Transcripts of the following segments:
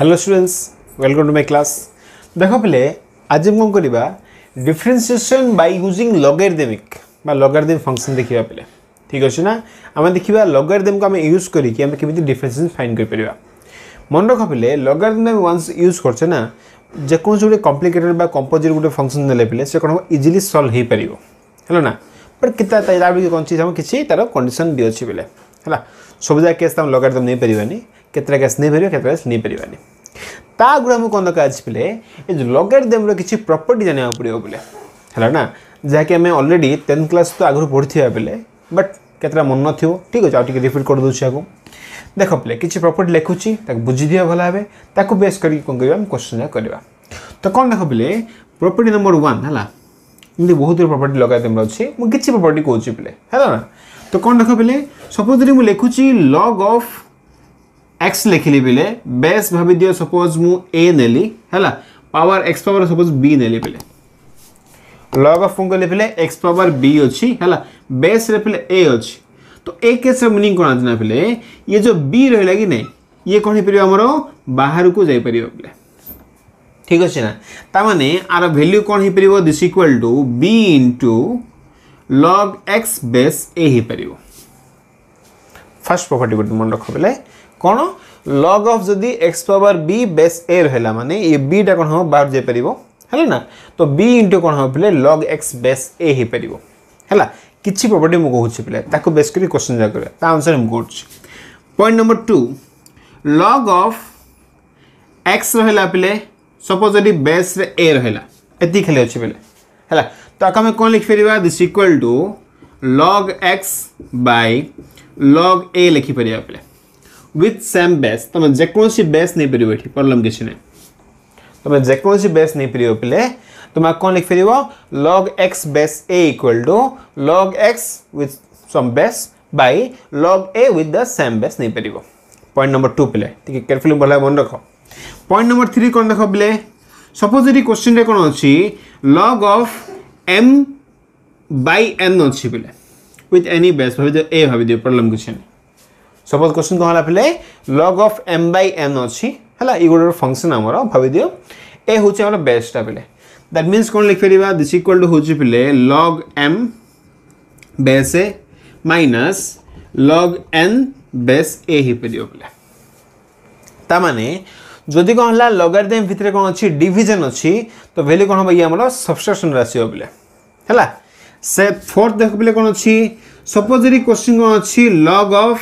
Hello students welcome to my class ଦେଖ ପିଲେ ଆଜି ମୁଁ କ'ଣ କରିବା ଡିଫରେନ୍ସିଏସନ୍ ବାଇ ୟୁଜିଂ ଲଗାରିଦେମିକ୍ ବା ଲଗାରିଦେମିକ୍ ଫଙ୍କସନ୍ ଦେଖିବା ପିଲେ ଠିକ୍ ଅଛି ନା ଆମେ ଦେଖିବା ଲଗାରିଦେମକୁ ଆମେ ୟୁଜ୍ କରିକି ଆମେ କେମିତି ଡିଫରେନ୍ସିଏସନ୍ ଫାଇନ୍ କରିପାରିବା ମନେ ରଖ ପିଲେ ଲଗାରିଦେମ ଆମେ ୱାନ୍ସ ୟୁଜ୍ କରୁଛେ ନା ଯେକୌଣସି ଗୋଟେ କମ୍ପ୍ଲିକେଟେଡ୍ ବା କମ୍ପୋଜିଟ୍ ଗୋଟେ ଫଙ୍କସନ୍ ନେଲେ ପିଲେ ସେ କ'ଣ ହେବ ଇଜିଲି ସଲ୍ଭ ହେଇପାରିବ ହେଲା ନା ବଟ୍ କେତେ ତା ବି କ'ଣ ଅଛି କିଛି ତା'ର କଣ୍ଡିସନ୍ ବି ଅଛି ବେଲେ ହେଲା ସବୁ ଯାକ କେସ୍ ତୁମେ ଲଗାରିଦେମ ନେଇପାରିବାନି କେତେଟା କ୍ୟାଚ୍ ନେଇପାରିବ କେତେଟା କ୍ୟାଚ୍ ନେଇପାରିବାନି ତା ଆଗରୁ ଆମକୁ କ'ଣ ଦରକାର ଅଛି ପିଲେ ଏ ଯେଉଁ ଲଗାରିଦମ୍ର କିଛି ପ୍ରପର୍ଟି ଜାଣିବାକୁ ପଡ଼ିବ ପିଲେ ହେଲା ନା ଯାହାକି ଆମେ ଅଲରେଡ଼ି ଟେନ୍ଥ କ୍ଲାସ୍ ତ ଆଗରୁ ପଢ଼ିଥିବା ପିଲେ ବଟ୍ କେତେଟା ମନେ ନଥିବ ଠିକ୍ ଅଛି ଆଉ ଟିକେ ରିପିଟ୍ କରିଦେଉଛି ଆକୁ ଦେଖ ପିଲେ କିଛି ପ୍ରପର୍ଟି ଲେଖୁଛି ତାକୁ ବୁଝିଦିଅ ଭଲ ଭାବେ ତାକୁ ବେସ୍ କରିକି କ'ଣ କରିବା ଆମେ କ୍ୱେଶ୍ଚନ୍ କରିବା ତ କ'ଣ ଦେଖ ପିଲେ ପ୍ରପର୍ଟି ନମ୍ବର ୱାନ୍ ହେଲା ଏମିତି ବହୁତ ପ୍ରପର୍ଟି ଲଗାରିଦମ୍ର ଅଛି ମୁଁ କିଛି ପ୍ରପର୍ଟି କହୁଛି ପିଲେ ହେଲା ନା ତ କ'ଣ ଦେଖ ପିଲେ ସପୋଜ୍ ଯଦି ମୁଁ ଲେଖୁଛି ଲଗ୍ ଅଫ୍ एक्स लिखिली बेले बेस भावी दियो सपोज मु ए नेली हैला power x power suppose b नेली बेले लॉग ऑफ को लिखिले एक्स पावर बी अछि हैला बेस रे ए अछि तो ए केस रे मीनिंग कोन आजना पिले ये जो बी रहला कि नै ये कोन हे परियो हमरो बाहर को जाई परियो बेले ठीक अछि ना ता माने आर वैल्यू कोन हे परियो this equal to b into log x base a हे परियो फर्स्ट प्रॉपर्टी को मन रखो କ'ଣ ଲଗ୍ ଅଫ୍ ଯଦି x power b base a ରହିଲା ମାନେ ଏ ବିଟା କ'ଣ ହେବ ବାହାର ଯାଇପାରିବ ହେଲା ନା ତ ବି ଇଣ୍ଟୁ କ'ଣ ହେବ ପିଲେ ଲଗ୍ ଏକ୍ସ ବେସ୍ ଏ ହେଇପାରିବ ହେଲା କିଛି ପ୍ରପର୍ଟି ମୁଁ କହୁଛି ପିଲା ତାକୁ ବେସ୍ କରି କ୍ୱେଶ୍ଚନ୍ ଯାକ କରିବା ତା ଅନୁସାରେ ମୁଁ କରୁଛି point number two log of x ରହିଲା ପିଲେ ସପୋଜ୍ ଯଦି ବେସ୍ରେ ଏ ରହିଲା ଏତିକି ଖାଲି ଅଛି ପିଲେ ହେଲା ତାକୁ ଆମେ କ'ଣ ଲେଖିପାରିବା this equal to log x by log a ଲେଖିପାରିବା ପିଲେ with same base તમે જેકોણસી બેસ નહીં પર્યો એઠી પ્રોબ્લેમ କିଛି ନାହିଁ તમે જેકોણસી બેસ નહીં પર્યો ପିଲେ ତୁମେ କ'ଣ ଲେଖିପାରିବ log x base a equal to log x with some base by log a with the same base ନେଇପାରିବ ପଏଣ୍ଟ ନମ୍ବର ଟୁ ପିଲେ ଟିକେ କେୟାରଫୁଲି ଭଲ ମନେ ରଖ ପଏଣ୍ଟ ନମ୍ବର ଥ୍ରୀ କ'ଣ ଦେଖ ପିଲେ ସପୋଜ୍ ଏଠି କୋଶ୍ଚିନ୍ରେ କ'ଣ ଅଛି log of m by n ଅଛି ପିଲେ with any base ଭାବି ଦିଅ a ଭାବି ଦିଅ ପ୍ରୋବ୍ଲେମ୍ କିଛି ନାହିଁ ସପୋଜ୍ କ୍ୱେଶ୍ଚିନ୍ କ'ଣ ହେଲା ପିଲେ log of m by n ଅଛି ହେଲା ଏଇ ଗୋଟେ ଫଙ୍କସନ୍ ଆମର ଭାବିଦିଅ ଏ ହେଉଛି ଆମର ବେସ୍ଟା ପିଲେ ଦ୍ୟାଟ୍ ମିନ୍ସ କ'ଣ ଲେଖିପାରିବା ଦିସ୍ ଇକ୍ୱାଲ୍ ଟୁ ହେଉଛି ପିଲେ log m base a minus log n base a ହେଇପାରିବ ପିଲେ ତାମାନେ ଯଦି କ'ଣ ହେଲା ଲଗାରିଦମ୍ ଭିତରେ କ'ଣ ଅଛି ଡିଭିଜନ୍ ଅଛି ତ ଭ୍ୟାଲ୍ୟୁ କ'ଣ ହେବ ଇଏ ଆମର ସବଷ୍ଟ୍ରାକ୍ସନ୍ରେ ଆସିବ ପିଲେ ହେଲା ସେ ଫୋର୍ଥ ଦେଖ ପିଲେ କ'ଣ ଅଛି ସପୋଜ୍ ଯଦି କ୍ୱେଶ୍ଚିନ୍ କ'ଣ ଅଛି ଲଗ୍ ଅଫ୍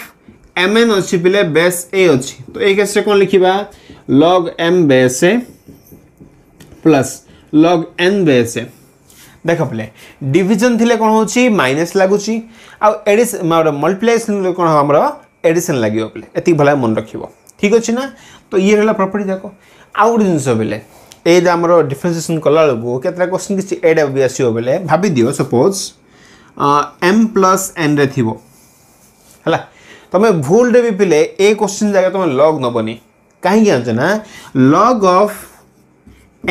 एम एन अच्छी पे बेस ए अच्छी तो एक केस कौन लिखा log m base a plus log n base a देख पे डिजन थी कौन हो माइनस लगुच आड़िस मल्टीप्लाई कौन आम एडिशन लगे बोले ये भले मन रख ठीक अच्छे ना तो ये रहा प्रपर्ट जाक आउ गोटे जिनस बोले ये आम डिफरेनसीएसन कला बेलू के क्वेश्चन किसी एड भी आस भाभी दिव सपोज एम प्लस एन रे थी है તમે ભૂલ દેવી પિલે એ ક્વેશ્ચન જગ તમે લોગ ન બની કાહી કે આ છે ના log ઓફ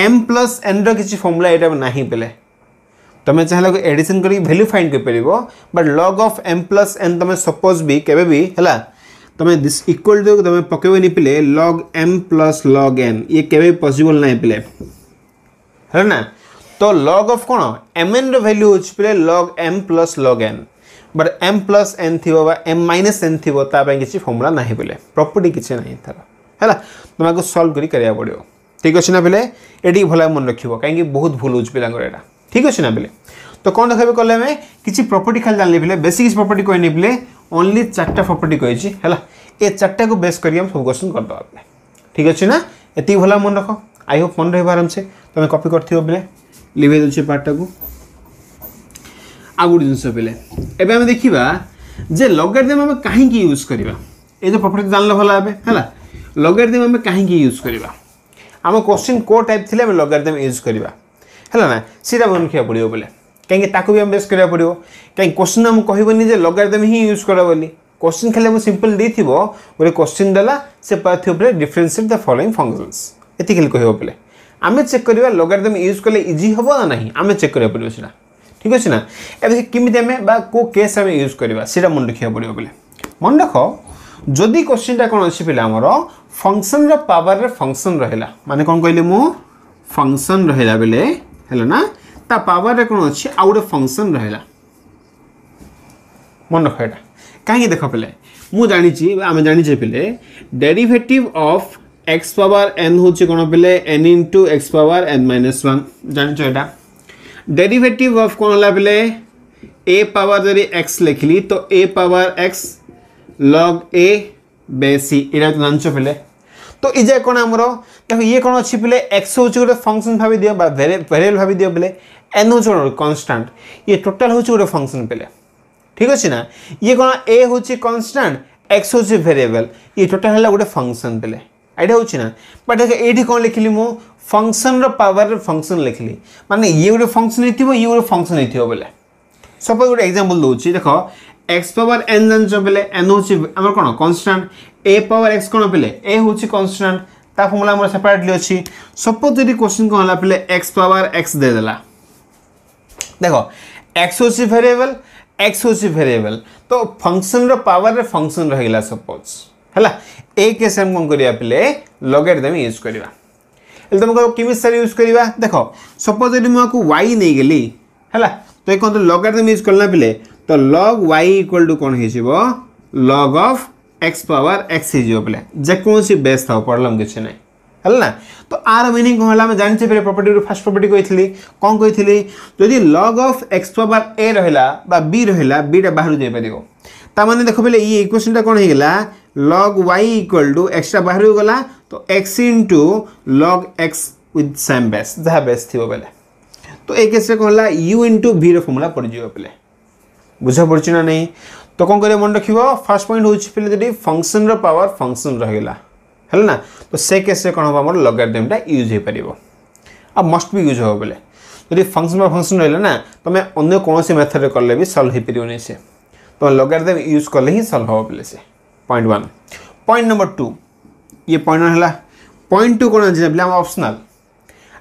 m + n નો કીધું ફોર્મ્યુલા એતા નહી પલે તમે ચાહે લાગો એડિશન કરી વેલ્યુ ફાઇન્ડ કરી પરીબો but log of m + n તમે સપوز બી કેબે બી હેલા તમે ધીસ ઇક્વલ ટુ તમે પકઈયો નહી પલે log m + log n એ કેબે પોસિબલ નહી પલે હે ને તો log ઓફ કોણ m n નો વેલ્યુ હો છે પલે log m + log n but m plus n ଥିବ ବା ଏମ୍ ମାଇନସ୍ ଏନ୍ ଥିବ ତା ପାଇଁ କିଛି ଫର୍ମୁଲା ନାହିଁ ବୋଲେ ପ୍ରପର୍ଟି କିଛି ନାହିଁ ତାର ହେଲା ତୁମେ ଆକୁ ସଲ୍ଭ କରି କରିବାକୁ ପଡ଼ିବ ଠିକ୍ ଅଛି ନା ବେଲେ ଏଠିକି ଭଲ ମନେ ରଖିବ କାହିଁକି ବହୁତ ଭୁଲ ହେଉଛି ପିଲାଙ୍କର ଏଇଟା ଠିକ୍ ଅଛି ନା ବେଲେ ତ କ'ଣ ଦେଖିବାକୁ କଲେ ଆମେ କିଛି ପ୍ରପର୍ଟି ଖାଲି ଜାଣିଲେ ପିଲେ ବେଶୀ କିଛି ପ୍ରପର୍ଟି କହିନି ପିଲେ ଓନ୍ଲି ଚାରିଟା ପ୍ରପର୍ଟି କହିଛି ହେଲା ଏ ଚାରିଟାକୁ ବେସ୍ କରିକି ଆମେ ସବୁ କ୍ୱେଶ୍ଚନ୍ କରିଦେବା ପିଲେ ଠିକ୍ ଅଛି ନା ଏତିକି ଭଲ ମନେ ରଖ ଆଇ ହୋପ୍ ମନେ ରହିବ ଆରାମସେ ତୁମେ କପି କରିଥିବ ପିଲେ ଲିଭେଇ ଦେଉଛି ପାର୍ଟଟାକୁ ଆଉ ଗୋଟେ ଜିନିଷ ପିଲେ ଏବେ ଆମେ ଦେଖିବା ଯେ ଲଗାରିଦମ୍ ଆମେ କାହିଁକି ୟୁଜ୍ କରିବା ଏ ଯେଉଁ ପ୍ରପର୍ଟି ଜାଣିଲେ ଭଲ ଏବେ ହେଲା ଲଗାରିଦମ୍ ଆମେ କାହିଁକି ୟୁଜ୍ କରିବା ଆମ କ୍ୱେଶ୍ଚିନ୍ କେଉଁ ଟାଇପ୍ ଥିଲେ ଆମେ ଲଗାରିଦମ୍ ୟୁଜ୍ କରିବା ହେଲା ନା ସେଇଟା ମନେ ରଖିବାକୁ ପଡ଼ିବ ବୋଲେ କାହିଁକି ତାକୁ ବି ଆମେ ବେସ୍ କରିବାକୁ ପଡ଼ିବ କାହିଁକି କ୍ୱେଶ୍ଚିନ୍ ଆମକୁ କହିବନି ଯେ ଲଗାରିଦମ୍ ହିଁ ୟୁଜ୍ କର ବୋଲି क्वेश्चन खाली आम सिंपल दे गोटे क्वेश्चन देला से पार्थिव पे डिफरेन्सीएट द फलोइंग फंक्शंस ये खाली कह पे आम चेक करवा लगारिदम यूज कले इजी हम ना ना आम चेक करा पड़ो सीटा ঠিক আছে না ଏବେ କେମିତି ଆମେ ବା କେଉଁ କେସ୍ ଆମେ ୟୁଜ୍ କରିବା ସେଇଟା ମନେ ରଖିବାକୁ ପଡ଼ିବ ପିଲା ମନେ ରଖ ଯଦି କୋଶ୍ଚିନ୍ଟା କ'ଣ ଅଛି ପିଲା ଆମର ଫଙ୍କସନ୍ର ପାୱାରରେ ଫଙ୍କସନ୍ ରହିଲା ମାନେ କ'ଣ କହିଲି ମୁଁ ଫଙ୍କସନ୍ ରହିଲା ବେଲେ ହେଲା ନା ତା ପାୱାରରେ କ'ଣ ଅଛି ଆଉ ଗୋଟେ ଫଙ୍କସନ୍ ରହିଲା ମନେ ରଖ ଏଇଟା କାହିଁକି ଦେଖ ପିଲେ ମୁଁ ଜାଣିଛି ଆମେ ଜାଣିଛେ ପିଲେ derivative of x power n হচ্ছে কোনো পেলে n into x power n minus one জানিছ এটা डेरिवेटिव ऑफ कौन ला बोले ए पावर जदि एक्स लिखली तो ए पावर एक्स लग ए बेसी এটা জানছ পিলে তো এই যে কোণ আমার দেখো ইয়ে কোণ অছি পিলে এক্স হচ্ছে গোটে ফংশন ভাবি দিও বা ভেরিয়েবল ভাবি দিও পিলে এন হচ্ছে কোণ কনস্টান্ট ইয়ে টোটাল হচ্ছে গোটে ফংশন পিলে ঠিক আছে না ইয়ে কোণ এ হচ্ছে কনস্টান্ট এক্স হচ্ছে ভেরিয়েবল ইয়ে টোটাল হল গোটে ফংশন পিলে এটা হচ্ছে না বাট দেখ এইটি কোণ লিখিলি মু ଫଙ୍କସନ୍ର ପାୱାରରେ ଫଙ୍କସନ୍ ଲେଖିଲି ମାନେ ଇଏ ଗୋଟେ ଫଙ୍କସନ୍ ହେଇଥିବ ଇଏ ଗୋଟେ ଫଙ୍କସନ୍ ହେଇଥିବ ବୋଲେ ସପୋଜ୍ ଗୋଟେ ଏକ୍ଜାମ୍ପଲ୍ ଦେଉଛି ଦେଖ ଏକ୍ସ ପାୱାର ଏନ୍ ଜାଣିଛ ବୋଲେ ଏନ୍ ହେଉଛି ଆମର କ'ଣ କନଷ୍ଟାଣ୍ଟ ଏ ପାୱାର ଏକ୍ସ କ'ଣ ପିଲେ ଏ ହେଉଛି କନଷ୍ଟାଣ୍ଟ ତା ଫର୍ମୁଲା ଆମର ସେପାରେଟଲି ଅଛି ସପୋଜ୍ ଯଦି କ୍ୱେଶ୍ଚିନ୍ କ'ଣ ହେଲା ପିଲେ ଏକ୍ସ ପାୱାର ଏକ୍ସ ଦେଇଦେଲା ଦେଖ ଏକ୍ସ ହେଉଛି ଭେରିଏବଲ୍ ଏକ୍ସ ହେଉଛି ଭେରିଏବଲ୍ ତ ଫଙ୍କସନ୍ର ପାୱାରରେ ଫଙ୍କସନ୍ ରହିଲା ସପୋଜ୍ ହେଲା ଏ କେସ୍ ଆମେ କ'ଣ କରିବା ପିଲେ ଲଗେଟ୍ ଦେମି ୟୁଜ୍ କରିବା ହେଲେ ତୁମେ କହିବ କେମିତି ସାର୍ ୟୁଜ୍ କରିବା ଦେଖ ସପୋଜ୍ ଯଦି ମୁଁ ଆକୁ ୱାଇ ନେଇଗଲି ହେଲା ତ ଏ କୁହନ୍ତୁ ଲଗାରିଦମ୍ ୟୁଜ୍ କଲି ନା ପିଲେ ତ ଲଗ୍ ୱାଇ ଇକ୍ୱାଲ୍ ଟୁ କ'ଣ ହେଇଯିବ log of x power x ହେଇଯିବ ପିଲେ ଯେକୌଣସି ବେସ୍ ଥାଉ ପ୍ରୋବ୍ଲେମ୍ କିଛି ନାହିଁ ହେଲା ନା ତ ଆର ମିନିଂ କ'ଣ ହେଲା ଆମେ ଜାଣିଛେ ପିଲେ ପ୍ରପର୍ଟିରୁ ଫାର୍ଷ୍ଟ ପ୍ରପର୍ଟି କହିଥିଲି କ'ଣ କହିଥିଲି ଯଦି ଲଗ୍ ଅଫ୍ ଏକ୍ସ ପାୱାର ଏ ରହିଲା ବା ବି ରହିଲା ବିଟା ବାହାରୁ ଯାଇପାରିବ ତା ମାନେ ଦେଖ ପିଲେ ଇଏ ଇକ୍ୱେସନ୍ଟା କ'ଣ ହେଇଗଲା लग वाई इक्वल टू एक्सट्रा बाहर गला तो x into log x with same base जहाँ बेस थी बेले तो ए केस कहला यू इंटु भि फर्मूला पड़ज पे बुझा पड़ी ना नहीं तो कौन कर मन रख फास्ट पॉइंट हो पे फंक्शन रवर फंक्शन रहीगला है ना तो से केस कौन हम आम लगारिदमटा यूज हो पार आ मस्ट भी यूज हम बोले যদি ফংশন বা ফংশন রহলে না তুমি অন্য কোণী कले भी सल्व हो হয়ে পারি तुम তুমি লগারিদম ইউজ কলে হি সলভ হব বলে সে point one point number two ये पॉइंट वन है पॉइंट टू कौन अच्छे बोले आम अप्सनाल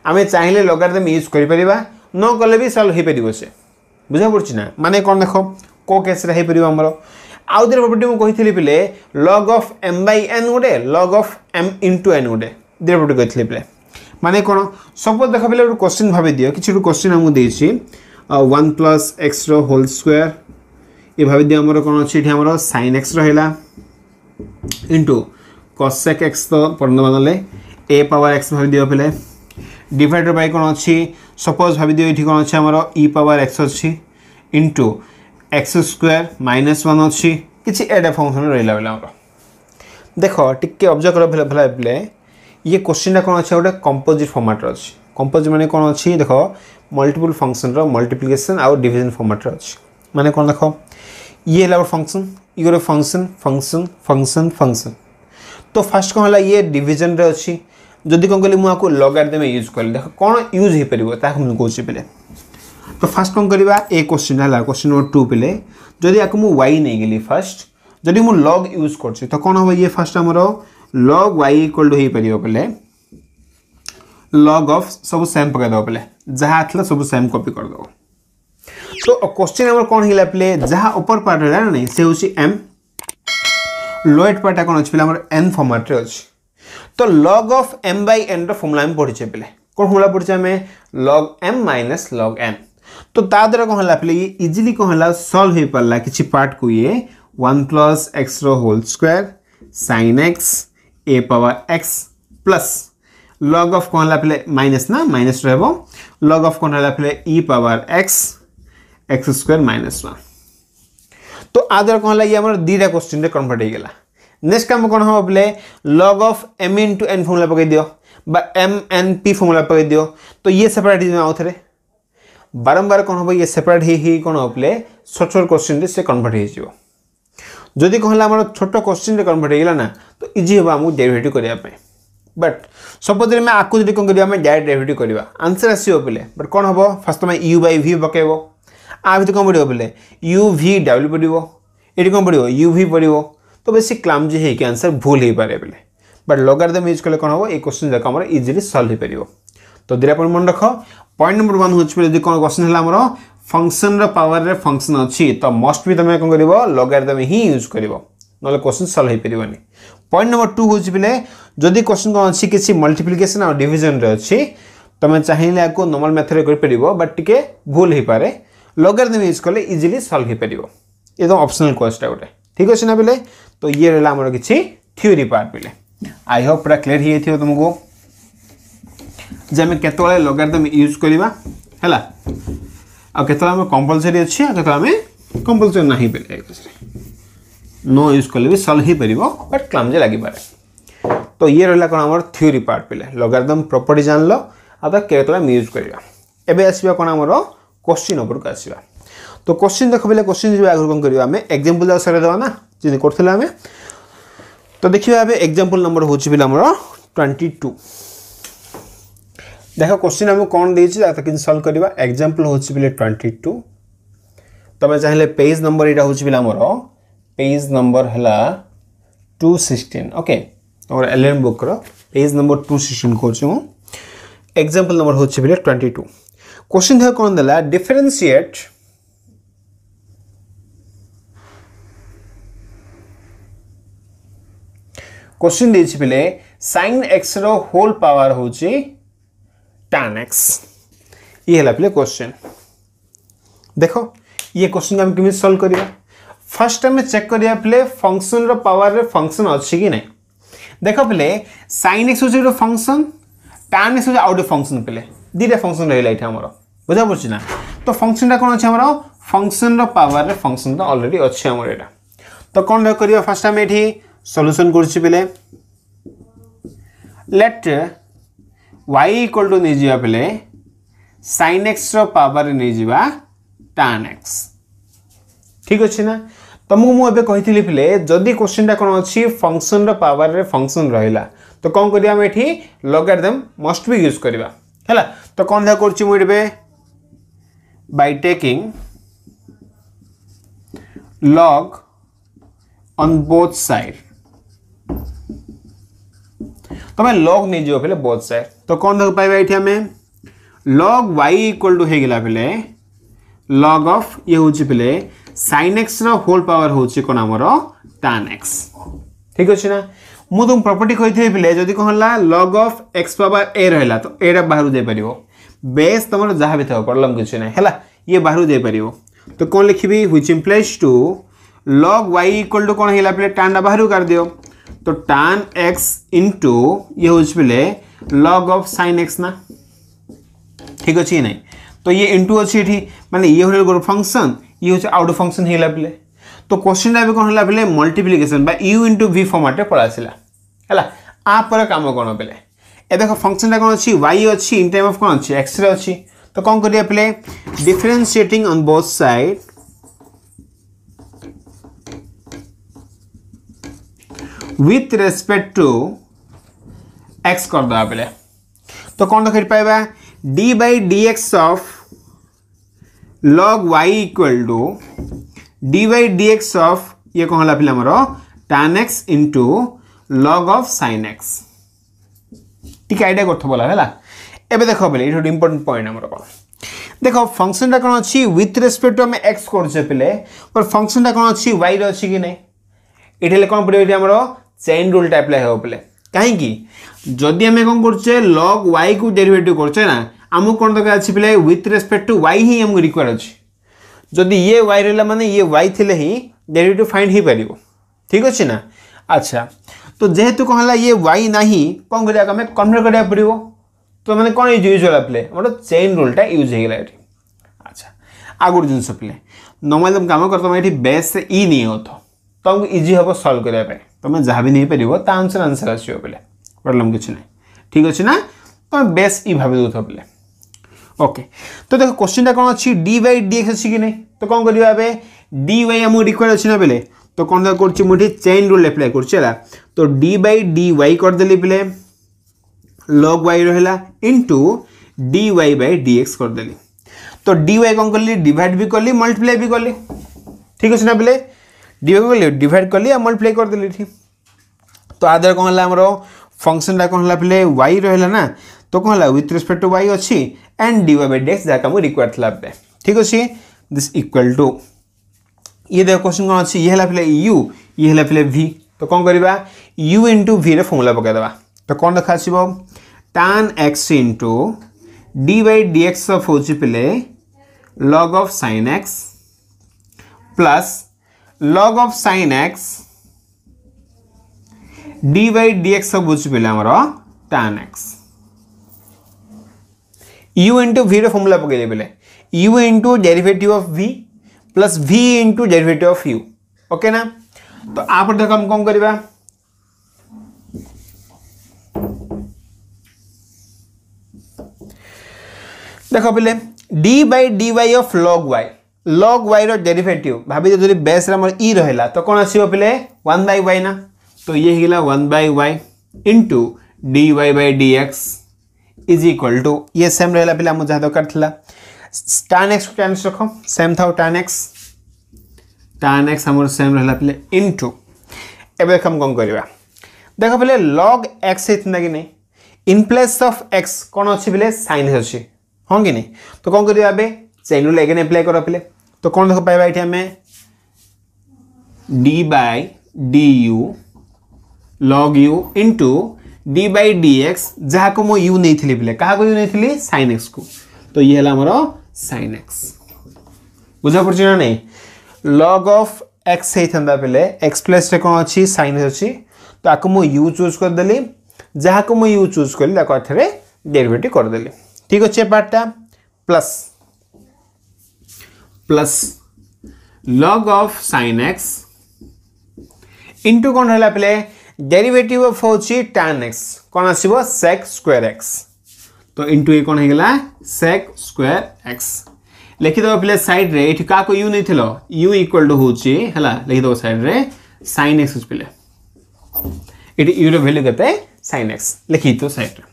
आम चाहिए लगारिदम यूज कर न कले भी सल्व हो पार से বুঝা পড়ছি না মানে কোণ দেখ কো কেসরে হয়েপার আমার আউথে প্রপর্টি মুখি পিলে log of m by n গোটে log of m into n গোটে দুইটা প্রপর্টি কে পিলে মানে কোণ সপোজ দেখ পিলে গোটে কোশ্চিন ভাবি দিও কিছু গোটে কোশ্চিন আমি দিয়েছি ওয়ান প্লস এক্সর হোল স্কোয়ার এ ভাবি দিও আমার কোণ অছি এটি আমার সাইন এক্সর হইলা ઇન્ટુ કોસેક એક્સ તો પરિણામ ନେଲେ ଏ ପାୱାର ଏକ୍ସ ଭାବିଦିଅ ପିଲେ ଡିଭାଇଡର୍ ବାଇ କ'ଣ ଅଛି ସପୋଜ୍ ଭାବିଦିଅ ଏଠି କ'ଣ ଅଛି ଆମର ଇ ପାୱାର ଏକ୍ସ ଅଛି into x square minus one ଅଛି କିଛି ଏଟା ଫଙ୍କସନ୍ ରହିଲା ବେଲେ ଆମର ଦେଖ ଟିକେ ଅବଜର୍ଭ କର ଭଲ ଭଲ ବେଲେ ଇଏ କୋଶ୍ଚିନ୍ଟା କ'ଣ ଅଛି ଗୋଟେ କମ୍ପୋଜିଟ୍ ଫର୍ମାଟ୍ରେ ଅଛି କମ୍ପୋଜିଟ୍ ମାନେ କ'ଣ ଅଛି ଦେଖ ମଲ୍ଟିପୁଲ୍ ଫଙ୍କସନ୍ର ମଲ୍ଟିପ୍ଲିକେସନ୍ ଆଉ ଡିଭିଜନ୍ ଫର୍ମାଟ୍ରେ ଅଛି ମାନେ କ'ଣ ଦେଖ ये है फंक्शन ये गोटे फंक्शन फंक्शन फंक्शन फंक्शन तो फास्ट कौन है ये डिजन अच्छी जदि कौन कह मुझे लगाड़देमी यूज कल देख कौन यूज हो पार ताक मुझे पे तो फास्ट कौन करवा ए क्वेश्चन है क्वेश्चन नंबर टू पे जदि या वाई नहीं गली फास्ट जदि मुझे लग यूज कर तो कौन हम ये फास्ट आम लग वाई इक्वाल टू हो पार बोले लग अफ सब सेम पकईदेव बोले जहाँ थी सब सेम कपी करदेव तो क्वेश्चन आम कौन है पे जहाँ अपर पार्ट रहा ना से हूँ एम लोएट पार्टा कौन अच्छे आम एन फर्माट्रे अच्छे तो log of m by n formula आम पढ़ीचे पे कौन फर्मुला पढ़ीचे आम लग एम माइनस लग एम तो द्वारा कौन है पे ये इजिली कौन है सल्व हो पार्ला किसी पार्ट को ये one plus x whole square sine x a power x plus log of कौन है पे माइनस ना माइनस रोब लग अफ कौन है पे e power x x square minus one तो आदर कौन लगे आम दीटा क्वेश्चन कनभर्ट होगा नेक्स्ट आम कौन हम बोले log of m into n formula पकई दियो बा एम एन पी फर्मुला पकई दियो तो ये सेपरेट हो आउ थे बारंबार कौन हम ये सेपरेट हो कौन बोले छोट छोट क्वेश्चन से कनभर्ट हो जदि कहला आम छोट क्वेश्चन कनभर्ट होगा ना तो इजी हम आमको डेरीभेट करने बट सपोज में आपको जो कौन कर डायरेक्ट डेरीभेट करवा आंसर आसो बोले बट कौन हम फास्ट तुम यू बै भी पकेब ଆ ଭିତରେ କ'ଣ ପଡ଼ିବ ବୋଲେ ୟୁ ଭି ଡବ୍ଲ୍ୟୁ ପଡ଼ିବ ଏଠି କ'ଣ ପଡ଼ିବ ୟୁ ଭି ପଡ଼ିବ ତ ବେଶୀ କ୍ଲାମ୍ଜି ହେଇକି ଆନ୍ସର୍ ଭୁଲ ହେଇପାରେ ବୋଲେ ବଟ୍ ଲଗାରିଦମ୍ ୟୁଜ୍ କଲେ କ'ଣ ହେବ ଏଇ କୋଶ୍ଚିନ୍ ଯାକ ଆମର ଇଜିଲି ସଲ୍ଭ ହେଇପାରିବ ତ ଦୁଇଟା ପଏଣ୍ଟ ମନେ ରଖ ପଏଣ୍ଟ ନମ୍ବର ୱାନ୍ ହେଉଛି ଯଦି କ'ଣ କୋଶ୍ଚିନ୍ ହେଲା ଆମର ଫଙ୍କସନ୍ର ପାୱାରରେ ଫଙ୍କସନ୍ ଅଛି ତ ମଷ୍ଟ ବି ତୁମେ କ'ଣ କରିବ ଲଗାରିଦମ୍ ହିଁ ୟୁଜ୍ କରିବ ନହେଲେ କୋଶ୍ଚିନ୍ ସଲ୍ଭ ହେଇପାରିବନି ପଏଣ୍ଟ ନମ୍ବର ଟୁ ହେଉଛି ବୋଲେ ଯଦି କୋଶ୍ଚିନ୍ କ'ଣ ଅଛି କିଛି ମଲ୍ଟିପ୍ଲିକେସନ୍ ଆଉ ଡିଭିଜନ୍ରେ ଅଛି ତୁମେ ଚାହିଁଲେ ଆକୁ ନର୍ମାଲ୍ ମେଥଡ଼ରେ କରିପାରିବ ବଟ୍ ଟିକେ ଭୁଲ ହେଇପାରେ लगेदम यूज कले इजिली सल्व हो पार एकदम अप्सनाल क्वेश्चन गोटे ठीक अच्छे ना पे तो ये रहा आम किसी थीओरी पार्ट बिले आई होप पूरा क्लीयर ही तुमको जे आम के लगेदम यूज करवा है केत कंपलसरी अच्छे आत कंपलसरी ना पे नो यूज कले भी सल्व हो पार बट क्लामजे लग पाए तो ये रहा कौन आम थीओरी पार्ट पे लगेदम प्रपर्ट जान लगे के यूज करवा एवं आसवा कौन आमर क्वेश्चन उपरक आसवा तो क्वेश्चन देख पहले क्वेश्चन जी आगे कौन करें एक्जामपल जाक सर देवाना जी कर तो देखा अब एक्जामपल नंबर हूँ पे आम ट्वेंटी टू देख क्वेश्चन आम कौन कि सल्व करवा एक्जामपल हूँ ट्वेंटी टू तुम चाहिए पेज नंबर यहाँ हूँ पेज नंबर है टू सिक्सटीन ओके और एल एन बुक्र पेज नंबर टू सिक्सटीन कहूँ एक्जामपल नंबर हूँ ट्वेंटी टू क्वेश्चन देखो कौन दिला डिफरेंशिएट क्वेश्चन देछि पिले sin x रो होल पावर होछि tan एक्स ये हला पिले क्वेश्चन देखो ये क्वेश्चन हम केमि सॉल्व करिया फर्स्ट हम चेक करिया पिले फंक्शन रो पावर रे फंक्शन अछि कि नै देखो पिले sin x होछि रो फंक्शन tan x होछि आउट फंक्शन पिले দুইটা ଫଙ୍କସନ୍ ରହିଲା ଏଇଠି ଆମର ବୁଝାପଡ଼ୁଛି ନା ତ ଫଙ୍କସନ୍ଟା କ'ଣ ଅଛି ଆମର ଫଙ୍କସନ୍ର ପାୱାରରେ ଫଙ୍କସନ୍ଟା ଅଲରେଡ଼ି ଅଛି ଆମର ଏଇଟା ତ କ'ଣ କରିବା ଫାର୍ଷ୍ଟ ଆମେ ଏଠି ସଲ୍ୟୁସନ୍ କରୁଛୁ ବେଲେ ଲେଟ୍ ୱାଇ ଇକ୍ୱାଲ୍ ଟୁ ନେଇଯିବା ବେଲେ ସାଇନ୍ ଏକ୍ସର ପାୱାରରେ ନେଇଯିବା ଟାନ୍ ଏକ୍ସ ଠିକ୍ ଅଛି ନା ତୁମକୁ ମୁଁ ଏବେ କହିଥିଲି ପିଲେ ଯଦି କୋଶ୍ଚିନ୍ଟା କ'ଣ ଅଛି ଫଙ୍କସନ୍ର ପାୱାରରେ ଫଙ୍କସନ୍ ରହିଲା ତ କ'ଣ କରିବା ଆମେ ଏଠି ଲଗାଡ଼ ଦେମ୍ ମଷ୍ଟ ବି ୟୁଜ୍ କରିବା ହେଲା ତ କ'ଣ ଦେଖା କରୁଛି ମୁଁ ଏଠି by taking log on both side তুমি লগ নিয়ে যাব ফেলে বোথ সাইড তো কোন দেখ পাইবা এটি আমি লগ y ইকুয়াল টু হয়ে গলা ফেলে লগ অফ ইয়ে হচ্ছে ফেলে sin x র হোল পাওয়ার হচ্ছে কোন আমার tan x ঠিক আছে না ମୁଁ ତୁମକୁ ପ୍ରପର୍ଟି କହିଥିଲି ପିଲେ ଯଦି କ'ଣ ହେଲା ଲଗ୍ ଅଫ୍ ଏକ୍ସ ପାୱାର ଏ ରହିଲା ତ ଏଇଟା ବାହାରକୁ ଯାଇପାରିବ ବେସ୍ ତୁମର ଯାହା ବି ଥିବ ପ୍ରୋବ୍ଲେମ୍ କିଛି ନାହିଁ ହେଲା ଇଏ ବାହାରକୁ ଯାଇପାରିବ ତ କ'ଣ ଲେଖିବି which implies to log y equal to कौन है पे टान बाहर कर दियो तो टान एक्स इंटू ये हूँ पे लॉग ऑफ साइन एक्स ना ठीक अच्छे ना तो ये इंटू अच्छे मानते ये हूँ गोटे फंक्शन ये हूँ आउट फंक्शन है पे তো কোশ্চিনটা এবার কোণ হল বেলে মল্টিপ্লিকেসন বা ইউ ইন্টু ভি ফর্মাটে পলাই আসা হল আপরে কাম কোণ বেলে এ দেখ ফংশনটা কোণ অছি ওয়াই অছি ইন টাইম অফ কোণ অছি এক্স রে অছি তো কোণ করিয়া পেলে differentiating on both side with respect to x करदे बोले तो कौन कर पाया d by D x of log y equal to d y by d x of ये कौन है पिला मोर tan x into log of sine x टी आईडिया कर एवं देख पे ये इम्पोर्टां पॉइंट आम कौन देख फंक्शनटा कौन अच्छी विथ रेस्पेक्ट टू आम एक्स करे पे पर फंक्शन फंक्शनटा कौन अच्छी वाई अच्छी कि ना ये कौन पड़े ये आम चेन रूलटा आप्लाय हो पे कहीं जदि आम कौन करे लग वाई को डेरीवेटिव करे ना आमको कौन दरकार अच्छे पे विथ रेस्पेक्ट टू वाई ही आमको रिक्वायर अच्छे जदि ये वाई रहा मानते ये वाई थी ही डेरेट फाइंड हो पार ठीक अच्छे ना अच्छा तो जेहेतु कह ये वाई ना कौन कर कन्भर्ट कर पड़ो तो मैंने कौन यूज होगा प्ले मतलब चेन रोलटा यूज हो गला अच्छा आगे जिनस प्ले नमें तुम कम कर तुम ये बेस इ नहीं हो तो तुमको इजी हम सल्व करने तुम्हें जहाँ भी नहीं पार्बर आंसर आंसर आसो बोले प्रॉब्लम किसी ठीक अच्छे ना तुम बेस इ भाव दौ पे ওকে তো দেখো কোশ্চিনটা কোণ অছি ডি বাই ডি এক্স অছি কি নাই তো কোণ করিবা এবে ডি ওয়াই আমু রিকোয়ার অছি না বেলে তো কোণ করছি মু এটি চেইন রুল এপ্লাই করছি হেলা তো ডি বাই ডি ওয়াই করদেলি বেলে লগ ওয়াই রহিলা into d y by d x করদেলি তো ডি ওয়াই কোণ কলি ডিভাইড বি কলি মাল্টিপ্লাই বি কলি ঠিক আছে না বেলে ডি ওয়াই কলি ডিভাইড কলি আর মাল্টিপ্লাই করদেলি এটি তো আদার কোণ হলা আমার ফংশনটা কোণ হলা বেলে ওয়াই রহিলা না तो, तो कौन है विथ रेस्पेक्ट टू वाई अच्छी एंड डी वाई डेक्स जहाँ आम रिक्वयर था ठीक अच्छे दिस इक्वाल टू ये देख क्वेश्चन कौन अच्छी ये है यु ये है भि तो कौन करवा यु इंटू भि फर्मूला पकईदे तो कौन देखा tan x into d y d x of हूँ पे log of sine x plus log of sine x d y d x of हूँ पे आम tan x u into v formula पक u available into derivative of v plus v into derivative of u okay ना तो आप देख हम कौन करवा देख पे d by d y of log y log y रेरिफेटिव भाभी जो बेस इ रहा तो कौन आसो पे वन बै वाई ना तो ये होगा one by y into d y by D x is equal to ये सेम रहा पे मुझे दरकार कर टान एक्स को टान एक्स रख सेम था टान एक्स टान एक्स आम सेम रहा पे इन टू एवं देख कौन करवा देख पे लग एक्स होता कि नहीं इन प्लेस अफ एक्स कौन अच्छी बोले सैन अच्छे हाँ कि नहीं तो कौन कर चेन रूल एगेन एप्लाय कर पे तो कौन देख पाइबा ये आम d by d u log u into d by d x ଯାହାକୁ ମୁଁ ୟୁ ନେଇଥିଲି ପିଲେ କାହାକୁ ୟୁ ନେଇଥିଲି ସାଇନ୍ ଏକ୍ସକୁ ତ ଇଏ ହେଲା ଆମର ସାଇନ୍ ଏକ୍ସ ବୁଝାପଡ଼ୁଛି ନା ନାହିଁ ଲଗ୍ ଅଫ୍ ଏକ୍ସ ହେଇଥାନ୍ତା ପିଲେ ଏକ୍ସ ପ୍ଲେସ୍ରେ କ'ଣ ଅଛି ସାଇନ୍ ଅଛି ତ ଆକୁ ମୁଁ ୟୁ ଚୁଜ୍ କରିଦେଲି ଯାହାକୁ ମୁଁ ୟୁ ଚୁଜ୍ କଲି ତାକୁ ଏଠାରେ ଡେରିଭେଟିଭ୍ କରିଦେଲି ଠିକ୍ ଅଛି ଏ ପାର୍ଟଟା plus plus log of sine x into କ'ଣ ହେଲା ପିଲେ डेरिवेटिव अफ हूँ टैन एक्स कौन आस सेक् एक्स तो इंटु ये कौन होगा सेक् स्क्वयर एक्स लिखिद पे सैड्रे ये क्या यू नहीं यू इक्वाल टू हूँ लिखिद सैड्रे सैन एक्स पे ये यूर भैल्यू के सैन एक्स लिखी सैड्रे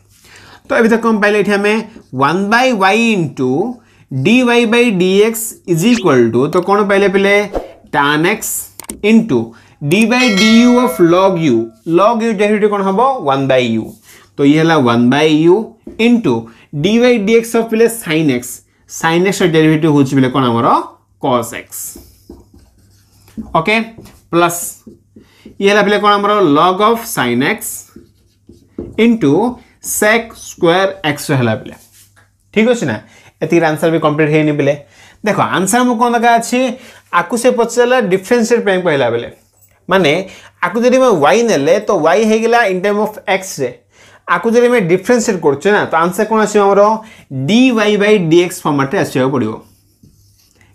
तो अभी तो कौन पाइले ये आम one by y into d y by D x is equal to तो कौन पाइले पे tan x into D by d u of log u log u कौन हम वन बै यू तो ये है one by u into d by D x of बोले sine x sine x derivate हूँ कौन आमर कस एक्स ओके प्लस ये है बोले कौन आमर log of sine x into sec square x है बोले ठीक अच्छे ना ये आंसर भी कम्प्लीट होनी बोले देख आंसर मुझे कौन दरकार अच्छे आपको से पचारा डिफरेन्सीएट कहला माने आपको जब मैं वाई ने तो वाई होगा इन टर्म अफ एक्स आपको जब मैं डिफरेनसीएट करुचे तो आंसर कौन आसमर d y by d x x फर्माटे आसवाक पड़ो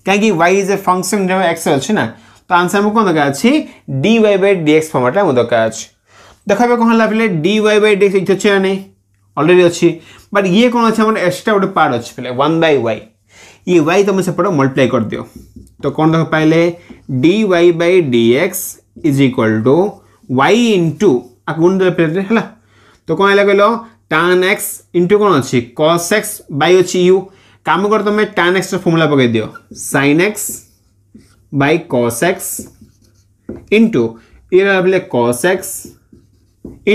कहीं y is a function x अच्छे ना तो आंसर आम कौन दर अच्छी डी वाई बै डी फर्माटे दरकार अच्छे देखा कौन है पे d y by D x अच्छे ना नहीं अलरेडी अच्छी बट ये कौन अच्छे एक्सट्रा गोटे पार्ट अच्छे पहले वन बै वाई ये वाई तुम सेपट मल्टीप्लाई कर दि तो कौन पाइले d y by d is equal to y into गुण देले प्लेट है तो कौन है कहल टान एक्स इंटु कौन अच्छी कस एक्स बै अच्छी यू कम कर तुम्हें टान एक्स रमुला पकई दि sine x by cos x into ये cos x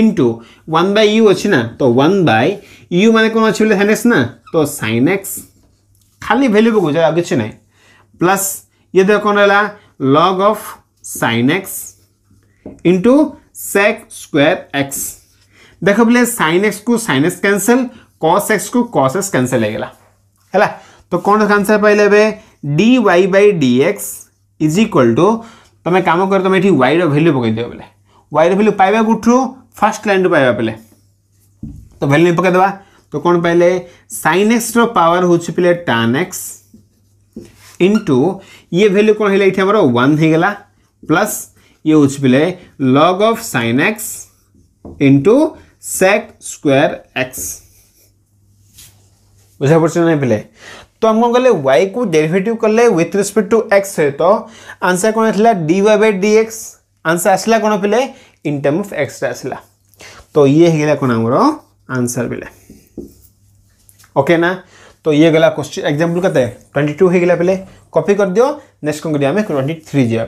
into one by अच्छी ना तो वन बै यू मैंने कौन अच्छी सैन एक्स ना तो सैन एक्स खाली भैल्यू पकाऊ कि ना प्लस ये देख कौन रहा log of sine x into sec square x देख बोले साइन एक्स को sine x cancel cos x को कस एक्स कैनसल होगा है तो कौन आंसर पाइले d y by D x is equal to तुम कम कर तुम ये वाई रैल्यू पकईदे बोले वाई रैल्यू पाइबा कौटू फास्ट लाइन रू पाइबा पे तो भैल्यू पकईदे तो कौन पाइले सैन एक्स रवर हो पे टान एक्स इंटू ये भैल्यू कौन है ये वन होगा प्लस ये उच्च विलय log of sine x into sec square x बुझा पड़े ना पे तो आम कले वाई को डेरिवेटिव कले विथ रिस्पेक्ट टू एक्स सहित आंसर कौन था d y by D x answer आसला कौन पे इन टर्म अफ एक्स आसला तो ये है कौन आमर आंसर पे ओके ना तो ये गला क्वेश्चन एग्जाम्पल कते ट्वेंटी टू हो गला पे कॉपी कर दियो नेक्स्ट कौन करें ट्वेंटी थ्री जावा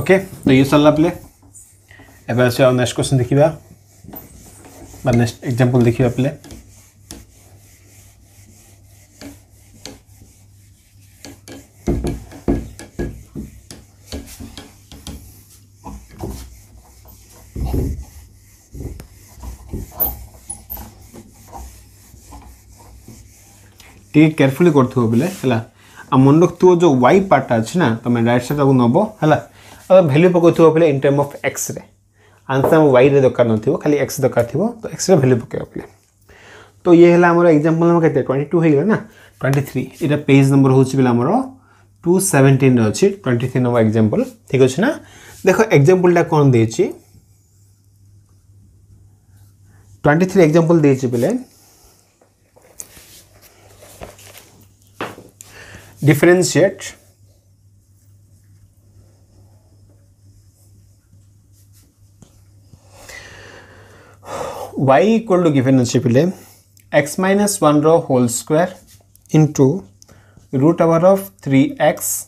Ok, तो ये चल आपले एवं से नेक्स्ट क्वेश्चन देखा बा नेक्स्ट एग्जांपल देखा आपले টিকে কেয়ারফুলি করতে হবে বলে হ্যাঁ মনে রাখতে যে ওয়াই পার্টটা আছে না তুমি রাইট সাইড তাকে নেব হ্যাঁ भैल्यू पकाउथियो पहिले in term of x answer हम वाई रे दरकार नथिबो खाली एक्स दरकार थी तो एक्स भैल्यू पकड़े तो ये हला हमर एग्जांपल नंबर केते 22 हो गेला ना 23 एटा पेज नंबर हूँ बोले आम टू सेवेन्टीन रे ट्वेंटी थ्री नंबर एग्जांपल ठीक अच्छे ना देख एग्जांपल कौन दे ट्वेंटी थ्री एक्जामपल देछि बिले y equal to given HP x minus 1 rho whole square into root over of 3x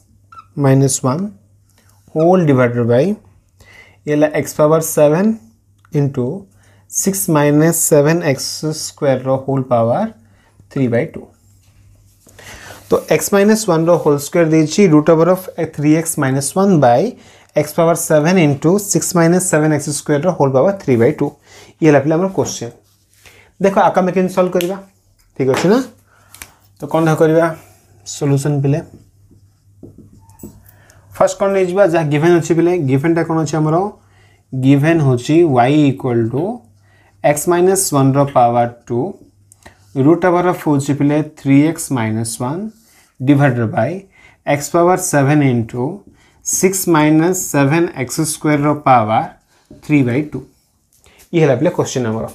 minus 1 whole divided by ये x power 7 into 6 minus 7x square rho whole power 3 by 2 तो x minus one रो whole square दीजिए root over of three x minus one by x power seven into six minus seven x square रो whole power three by two ये लगे question देख आका मैके solve करवा ठीक अच्छे ना तो कौन करवा सल्यूसन पे फर्स्ट कौन नहीं जा गिभेन अच्छे पे गिभेन टा कौन अच्छे गिभेन हूँ y equal to x minus one रवर टू रुट अवर अफ हूँ पे three x minus one divided by x power seven into six minus seven x square power three by two ଇ ହେଲା ପିଲେ କୋଶ୍ଚିନ୍ ଆମର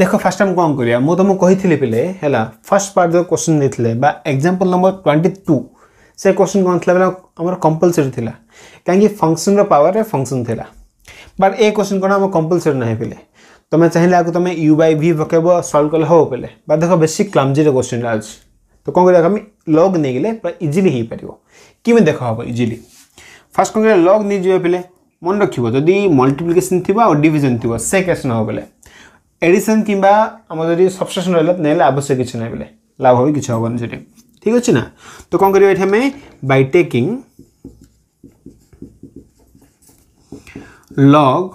ଦେଖ first ଆମେ କ'ଣ କରିବା ମୁଁ ତୁମକୁ କହିଥିଲି ପିଲେ ହେଲା ଫାର୍ଷ୍ଟ ପାର୍ଟର କୋଶ୍ଚିନ୍ ଦେଇଥିଲେ ବା ଏକ୍ଜାମ୍ପଲ୍ ନମ୍ବର ଟ୍ୱେଣ୍ଟି ଟୁ ସେ କୋଶ୍ଚିନ୍ କ'ଣ ଥିଲା ବୋଲେ ଆମର କମ୍ପଲସରି ଥିଲା କାହିଁକି ଫଙ୍କସନ୍ର ପାୱାରରେ ଫଙ୍କସନ୍ ଥିଲା ବଟ୍ ଏ କୋଶ୍ଚିନ୍ କ'ଣ ଆମ କମ୍ପଲସରି ନାହିଁ ପିଲେ ତୁମେ ଚାହିଁଲେ ଆକୁ ତୁମେ ୟୁ ବାଇ ଭି ପକାଇବ ସଲ୍ଭ କଲେ ହେବ ପିଲେ ବା ଦେଖ ବେଶୀ କ୍ଲାମ୍ଜିର କୋଶ୍ଚିନ୍ଟା ଅଛି ତ କ'ଣ କରିବା ଆମେ ଲଗ୍ ନେଇଗଲେ ପୁରା ଇଜିଲି ହେଇପାରିବ କେମିତି ଦେଖ ହେବ ଇଜିଲି ଫାର୍ଷ୍ଟ କ'ଣ କରିବା ଲଗ୍ ନେଇଯିବା ପିଲେ मन रखिए जदि मल्टीप्लिकेसन थी और डिजन थी से कैसे ना बोले एडिशन किमें सबसेसन रहा ना आवश्यक किसी ना बोले लाभ भी किसी हम से ठीक अच्छे ना तो कौन करें बै टेकिंग लग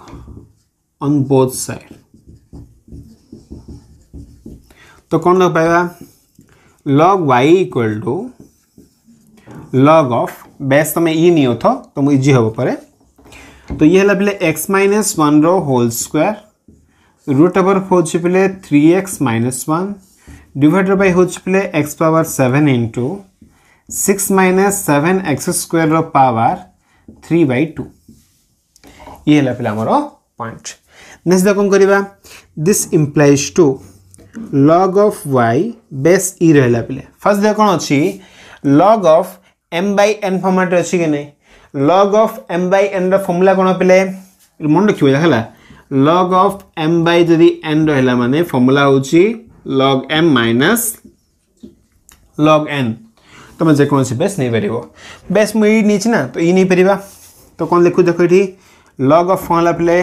अन बोथ सैड तो कौन लग पाया log y equal to log of base तुम इ नहीं थो तो इजी हम पड़े तो ये ହେଲା ପିଲେ ଏକ୍ସ ମାଇନସ୍ ୱାନ୍ର ହୋଲ୍ ସ୍କୋୟାର୍ ରୁଟ୍ ଓଭର୍ ହେଉଛି ପିଲେ three x minus one divided by ହେଉଛି ପିଲେ x power seven into six minus seven x ସ୍କୋୟାର୍ର ପାୱାର ଥ୍ରୀ ବାଇ ଟୁ ଇଏ ହେଲା ପିଲା ଆମର ପଏଣ୍ଟ ନେକ୍ସଟ ଦେଖ କ'ଣ କରିବା this implies to log of y base e ରହିଲା ପିଲେ ଫାର୍ଷ୍ଟ ଦେଖ କ'ଣ ଅଛି log of m by n ଫର୍ମାଟ୍ରେ ଅଛି କି ନାହିଁ log of m by n रमुला कौन पे मन रखिए है लग अफ एम बै जदि एन रहा मानने फर्मूला हूँ लग एम माइनस लग एन तुम जेको बेस नहीं पार बेस मुझे ना तो ये नहीं पार तो कौन लिखू देखो ये लग अफ फर्मूला पे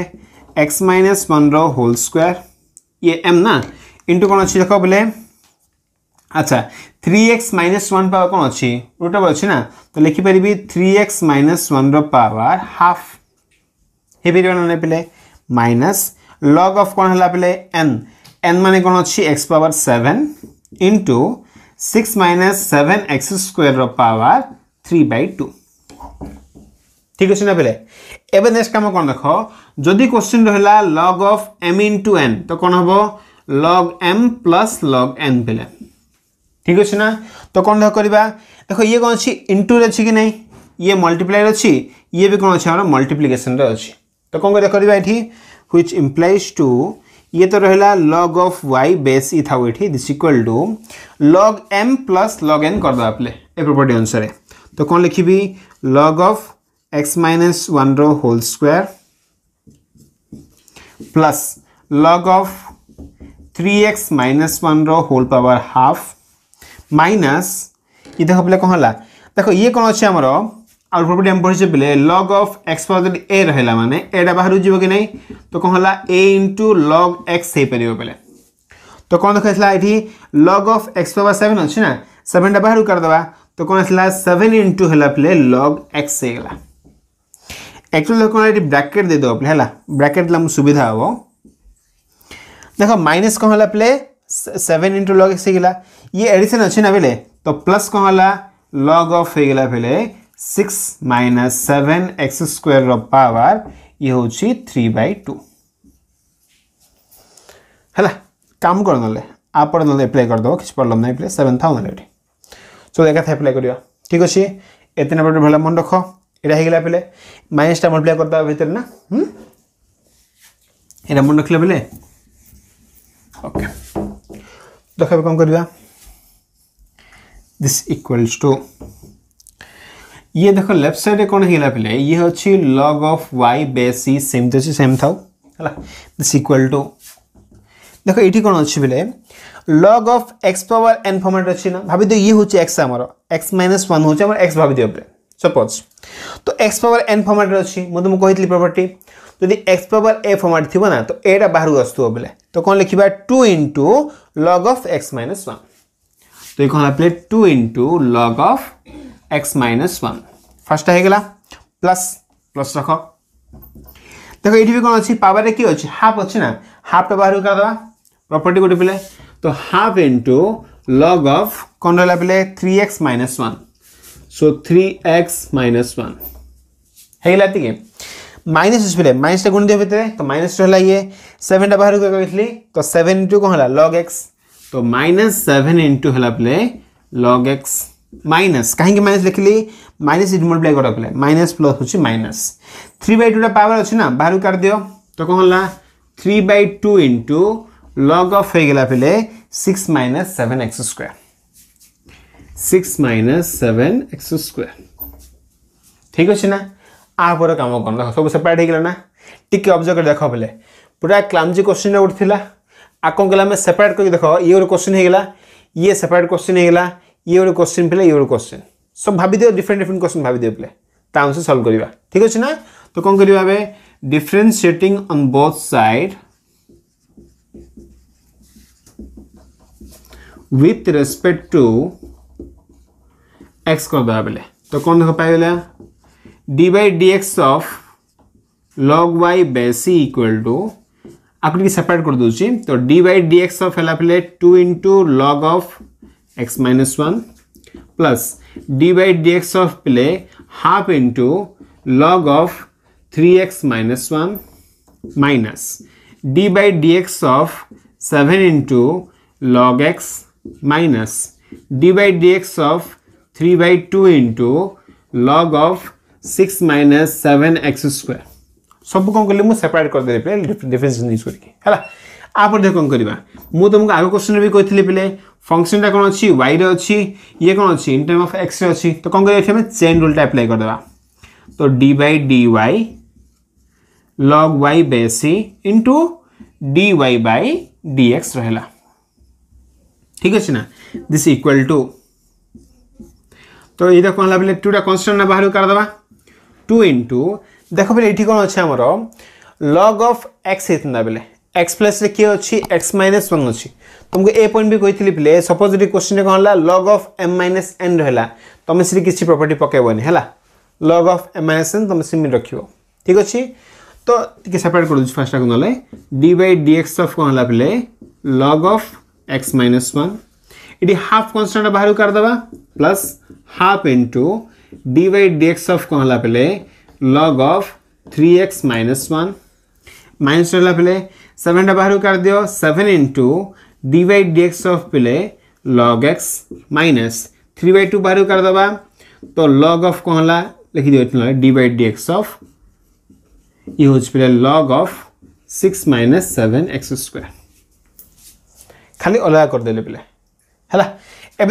x minus one whole square ये एम ना इंटू कौन अच्छी देख बोले अच्छा 3x minus 1 power कौन अच्छी? रूट अब अच्छी ना? तो लेखी परी भी 3x minus 1 रो power half. ही पीरी बना ने पिले? minus log of कौन हला पिले? n. n माने कौन अच्छी? x power 7 into 6 minus 7x square row power 3 by 2. ठीक अच्छी ना पिले? अब नेक्स्ट काम कौन देखो? जो दी क्वेश्चन रहेला log of m into n तो कौन होगा? log m plus log n पिले? ठीक अच्छे ना तो कौन করা দেখ ইয়ে কোণ অছি ইন্টুর অছি কি নাই ইয়ে ये অছি ইয়ে বি কোণ অছি আমার মল্টিপ্লিকেসনরে অছি তো কোণ করা এটি হুইচ ইমপ্লাইজ টু ये तो रहा लग अफ वाई बेस ये था this equal to log m plus log n करदे पे ए प्रपर्ट अनुसार तो कौन लिखी log of x minus one whole whole square plus log of three x minus one whole whole power half minus ই দেখ বেলে কম হল দেখ ইয়ে কম অছে আমার আউটপুট প্রপার্টি আমি পড়ছে বেলে লগ অফ এক্স পাওয়ার এ রহলা মানে এটা বাহার যাব কি না তো কম হল এ ইন্টু লগ এক্স হয়ে পার বেলে তো কম দেখা এটি log of x power seven অছে না সেভেনটা বাহার করেদেবা তো কম আসলা সেভেন ইন্টু হলা বেলে লগ এক্স হয়ে গলা एक्चुअल देख कौन ब्राकेट देदेव पे है ब्राकेट मुझे सुविधा हम देख माइनस कौन है प्ले सेवेन इंटू लग एक्स होगा ये एडिशन अच्छे ना बेले तो प्लस कौन है लॉग ऑफ होगा बेले six minus seven x square power ये हूँ थ्री बै टू है কাম করে নলে আপরে নলে এপ্লাই করে দেব কিছু প্রবলেম নাই প্লে সেভেন থাও নলে এটি চলো একাথে এপ্লাই করিবা ঠিক আছে এত নম্বর ভালো মনে রখ এটা হয়ে গেলা পেলে মাইনাসটা মল্টিপ্লাই করতে হবে ভিতরে না হুম এটা মনে রাখলে পেলে ওকে দেখাবে কম করিবা दिस इक्वल्स टू ये देखो लेफ्ट सैड कोन होगा पले ये होची log of Y base C सेमती अच्छे सेम था दिस इक्वल टू देखो एठी कोन अच्छे पे log of x power n format अछि ना भाबी भाभी ये होची एक्स आमर एक्स माइनस वन हूँ आम एक्स भाभी दिव सपोज तो एक्स पावर एन फॉर्मेट अछि मुझे तुम कहितली प्रॉपर्टी यदि এক্স पावर এ फॉर्मेट थिबो ना तो एटा बाहर আসুব বেলে तो कोन लिखिबा 2 log of x x minus তো এখন প্লেট two into log of x minus one ফার্স্টটা হয়ে গেলা প্লাস প্লাস রাখ দেখ এটি বি কোণ অছি পাওয়ারে কি অছি হাফ অছি না হাফটা বাহারু কা দেবা প্রপার্টি গোটে পিলে তো হাফ ইন্টু লগ অফ কোণ রহলা পিলে three x minus one so three x minus one হয়ে গেলা এতিকে মাইনাস আছে পিলে মাইনাসটা গুণ দিয়ে ভিতরে তো মাইনাসটা হলা ইয়ে সেভেনটা বাহারু কা কইলি তো সেভেন ইন্টু কোণ হলা লগ এক্স तो माइनस सेवेन इंटू है लग एक्स माइनस कहीं माइनस लिखिली माइनस इज मल्टीप्लाई कर पे माइनस प्लस हूँ माइनस थ्री बै टूटा पावर अच्छे ना बाहर काट दि तो कौन है three by two into log of हो गला पे सिक्स माइनस सेवेन एक्स स्क् six minus seven x square ठीक अच्छे ना आपर कम कर सब सेपरेट हो ना टी अब्जर्व कर देख बोले पूरा क्लांजी क्वेश्चन गोटे थी आ कौन गला सेपरेट करके देख ये गोटे क्वेश्चन होगा ये सेपरेट क्वेश्चन होगा ये गोटे क्वेश्चन पे ये गोटे क्वेश्चन सब भाई दिव डिफरेन्ट डिफरेंट क्वेश्चन भाभी दिव पे अनुसार सल्व करवा ठीक अच्छे ना तो कौन करवा differentiating on both side with respect to x करदे बेले तो कौन देख पागला d y d x of log y बेसी इक्वल टू आपको की सेपरेट कर दो जी तो dy dx of Hella 2 into log of x minus plus d by dx of पहले half into log of 3x minus 1 minus d by dx of 7 into log x minus d by dx of 3 by 2 into log of 6 minus 7 x square ସବୁ କ'ଣ କଲି ମୁଁ separate କରିଦେଲି ପିଲେ differentiation use କରିକି ହେଲା ଆପରେ ଦେଖ କ'ଣ କରିବା ମୁଁ ତୁମକୁ ଆଗ କ୍ୱେଶ୍ଚନ୍ରେ ବି କହିଥିଲି ପିଲେ ଫଙ୍କସନ୍ଟା କ'ଣ ଅଛି ୱାଇରେ ଅଛି ଇଏ କ'ଣ ଅଛି ଇନ୍ ଟର୍ମ ଅଫ୍ ଏକ୍ସରେ ଅଛି ତ କ'ଣ କରିବା ଏଠି ଆମେ ଚେନ୍ ରୁଲ୍ଟା ଆପ୍ଲାଏ କରିଦେବା ତ d by d y log y by c into d y by D x रहा ठीक अच्छे ना दिस इक्वल टू तो ये कौन बोले टूटा कन्स्टाट बाहर करदे टू इंटू দেখো পিଲା ଏଠି କ'ଣ ଅଛି ଆମର লগ ଅଫ୍ ଏକ୍ସ ହେଇଥାନ୍ତା ବେଲେ এক্স প্লসে কি অছি এক্স মাইনাস ওয়ান অছি তোমাকে এ পয়েন্ট বি কইলি পিলে সপোজ যদি কোশ্চিনে কম হল log of m minus n রহলা তুমি সেটি কিছু প্রপর্টি পকাইবনি হল log of m minus n তুমি সিমিট রাখব ঠিক অছি তো টিকে সেপারেট করে দিচ্ছি ফার্স্ট টাকে নলে d by d x of কম হল পিলে log of x minus one এটি হাফ কনস্টান্ট বাহার করেদেবা plus half into d by d x of কম হল পিলে log of three x minus one minus रहा पहले सेवन बाहर कर दियो seven into d y d x of पहले log x minus three by two बाहर करदे तो लग अफ कौन है लिखि डी वाई डी एक्स ये हूँ पे log of six minus seven x square खाली अलग करदे पे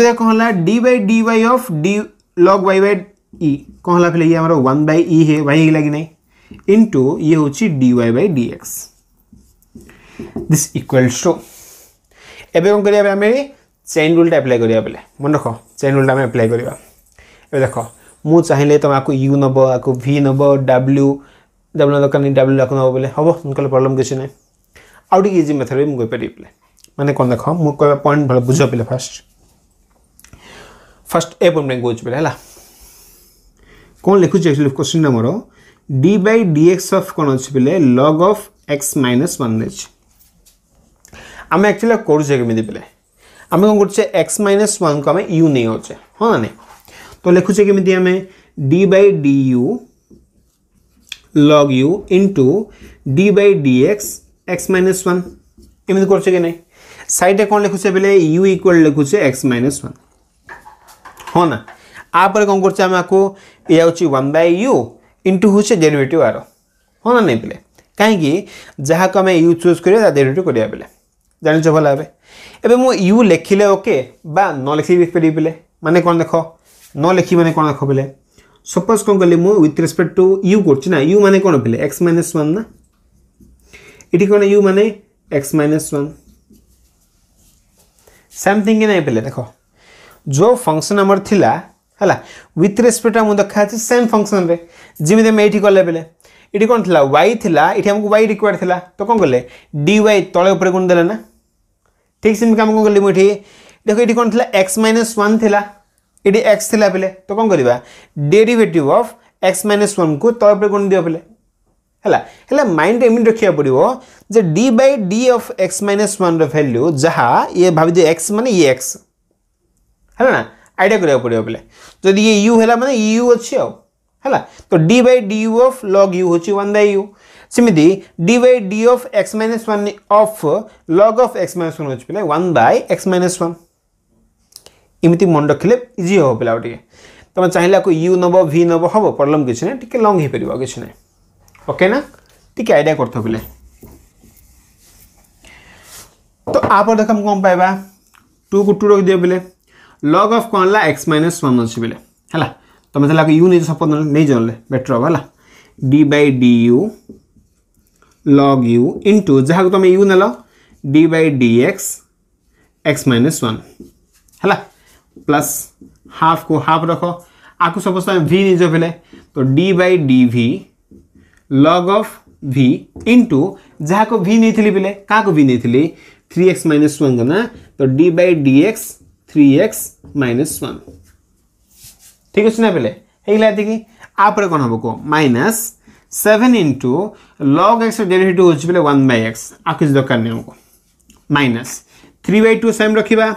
है कौन है d y d y of d log y y e e। कौन फिर ये हमारा वन बै इ है वाई है कि नहीं इंटू ये हूँ d y by d this equals to एवं कौन करिया आम चेन रूलटा एप्लाय करिया मन रख चेन रूलटा आम एप्लाय करिया देख मु चाहिए तुम तो आपको यू नब आपको भि नब डब्ल्यू डब्ल्यू दरकार नहीं डब्ल्यू आपको नब बोले हम कल प्रोब्लम किसी ना आउ इजी मेथड भी मुझे पेले मैंने कौन देख मुझे पॉइंट भले बुझ पे फास्ट फास्ट ए पॉइंट कौन बोले है कौन लिखुचे क्वेश्चन आमर डी बै डीएक्स अफ कौन अच्छे बोले log of x minus one आम एक्चुअली करुचे कमी पे आम कौन कर एक्स माइनस वन को आम यू नहीं अच्छे हाँ ना तो लिखुचे कमी आम d by d u log u into d by D x minus one एमती कर कि ना सैडे कौन लिखुचे बोले यू इक्वाल लिखुचे एक्स माइनस वन हाँ ना आपर कौन कर वन बै यु इंटू हूँ से जेनेटिव आर हाँ ना नहीं पे कहीं जहाँ आम यू चूज करा जेनेटिव करा बेले जान भला भावे एवं मुझे यू लिखिले ओके बा न लिखी भी पड़ी बेले मैंने कौन देख न लिखि मैंने कौन देख बोले सपोज कौन कल मुझ रेस्पेक्ट टू यू करा यु मैंने कौन बोले एक्स माइनस वन ना इटि कौन यू मैंने x minus one same thing नहीं पे देख जो फंक्शन आमर थी ହେଲା ୱିଥ୍ ରେସ୍ପେକ୍ଟ ଆମକୁ ଦେଖାଯାଉଛି ସେମ୍ ଫଙ୍କସନ୍ରେ ଯେମିତି ଆମେ ଏଇଠି କଲେ ବେଲେ ଏଠି କ'ଣ ଥିଲା ୱାଇ ଥିଲା ଏଠି ଆମକୁ ୱାଇ ରିକ୍ୱାର୍ଡ଼ ଥିଲା ତ କ'ଣ କଲେ ଡି ୱାଇ ତଳେ ଉପରେ ଗୁଣ ଦେଲେ ନା ଠିକ୍ ସେମିତି କାମ କ'ଣ କଲି ମୁଁ ଏଠି ଦେଖ ଏଠି କ'ଣ ଥିଲା ଏକ୍ସ ମାଇନସ୍ ୱାନ୍ ଥିଲା ଏଠି ଏକ୍ସ ଥିଲା ବେଲେ ତ କ'ଣ କରିବା ଡେରିଭେଟିଭ୍ ଅଫ୍ ଏକ୍ସ ମାଇନସ୍ ୱାନ୍କୁ ତଳେ ଉପରେ ଗୁଣ ଦିଅ ବେଲେ ହେଲା ହେଲେ ମାଇଣ୍ଡ ଏମିତି ରଖିବାକୁ ପଡ଼ିବ ଯେ d by d of x minus ୱାନ୍ର ଭ୍ୟାଲ୍ୟୁ ଯାହା ଇଏ ଭାବିଦିଅ ଏକ୍ସ ମାନେ ଇଏ ଏକ୍ସ ହେଲା ନା आईडिया करा पड़े बोले जदि ये यू है मैंने यू अच्छी है तो d y d u of log u हूँ वन बै यू सेमती d y d of x minus one of log of x minus one पे one by x minus one इमती मन रखिले इजी हम पे टे तुम चाहिए आपको यू नब भि नब हम प्रोब्लम किसी ना टे लंग पार किसी ना ओके ना टे आईडिया कर तो आप देख कम पाइबा टू को टू रख दिए बोले लग अफ कौन है एक्स माइनस वन अच्छे बेले है तुम से यू नहीं सपोज नहीं जन बेटर हम है d by d u log u into जहाँ तुम यू नेल d by D x minus one है प्लस हाफ को हाफ रख आपको सपोज तुम भि नहीं बेले तो d by d log of v into जहाँ को भि नहीं बेले क्या भि नहीं थ्री एक्स माइनस वन को ना तो d by d x three x minus one ঠিক আছে না পেলে ହେଇଗଲା ଏତିକି ଆପରେ କ'ଣ ହେବ କୁହ ମାଇନସ୍ ସେଭେନ୍ ଇଣ୍ଟୁ ଲଗ୍ ଏକ୍ସର ଡେରିଭେଟିଭ୍ ହେଉଛି ବୋଲେ ୱାନ୍ ବାଇ ଏକ୍ସ ଆକୁ କିଛି ଦରକାର ନାହିଁ ଆମକୁ minus three by two same ରଖିବା